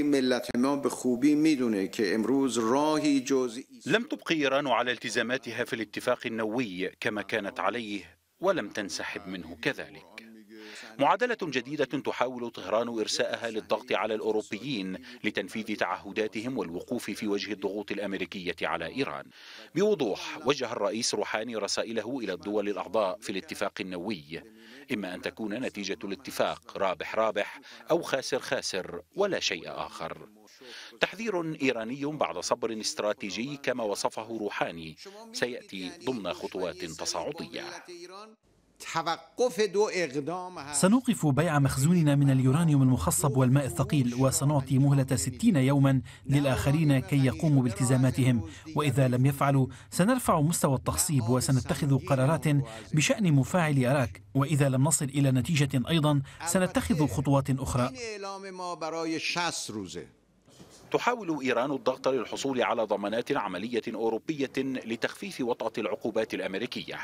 ملت ما میدونه که امروز راهی جز لم تبق إيران على التزاماتها في الاتفاق النووي كما كانت عليه ولم تنسحب منه كذلك معادلة جديدة تحاول طهران إرساءها للضغط على الأوروبيين لتنفيذ تعهداتهم والوقوف في وجه الضغوط الأمريكية على إيران بوضوح وجه الرئيس روحاني رسائله إلى الدول الأعضاء في الاتفاق النووي إما أن تكون نتيجة الاتفاق رابح رابح أو خاسر خاسر ولا شيء آخر تحذير إيراني بعد صبر استراتيجي كما وصفه روحاني سيأتي ضمن خطوات تصاعدية سنوقف بيع مخزوننا من اليورانيوم المخصب والماء الثقيل وسنعطي مهلة 60 يوما للآخرين كي يقوموا بالتزاماتهم وإذا لم يفعلوا سنرفع مستوى التخصيب وسنتخذ قرارات بشأن مفاعل أراك وإذا لم نصل إلى نتيجة أيضا سنتخذ خطوات أخرى تحاول إيران الضغط للحصول على ضمانات عملية أوروبية لتخفيف وطأة العقوبات الأمريكية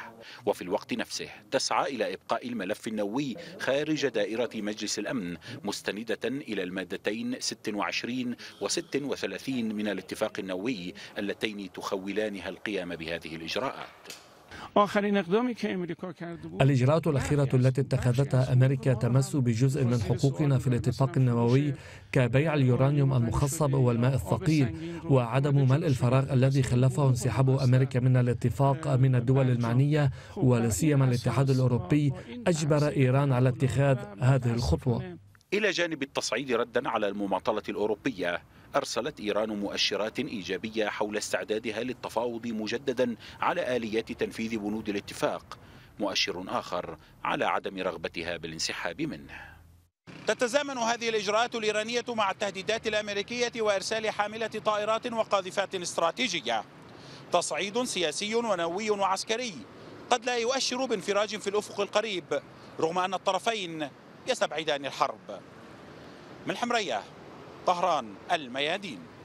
وفي الوقت نفسه تسعى إلى إبقاء الملف النووي خارج دائرة مجلس الأمن مستندة إلى المادتين 26 و 36 من الاتفاق النووي اللتين تخولانها القيام بهذه الإجراءات الإجراءات الأخيرة التي اتخذتها أمريكا تمس بجزء من حقوقنا في الاتفاق النووي كبيع اليورانيوم المخصب والماء الثقيل وعدم ملء الفراغ الذي خلفه انسحاب أمريكا من الاتفاق من الدول المعنية سيما الاتحاد الأوروبي أجبر إيران على اتخاذ هذه الخطوة إلى جانب التصعيد ردا على المماطلة الأوروبية أرسلت إيران مؤشرات إيجابية حول استعدادها للتفاوض مجددا على آليات تنفيذ بنود الاتفاق مؤشر آخر على عدم رغبتها بالانسحاب منه تتزامن هذه الإجراءات الإيرانية مع التهديدات الأمريكية وإرسال حاملة طائرات وقاذفات استراتيجية تصعيد سياسي ونووي وعسكري قد لا يؤشر بانفراج في الأفق القريب رغم أن الطرفين يستبعدان الحرب من الحمرية طهران الميادين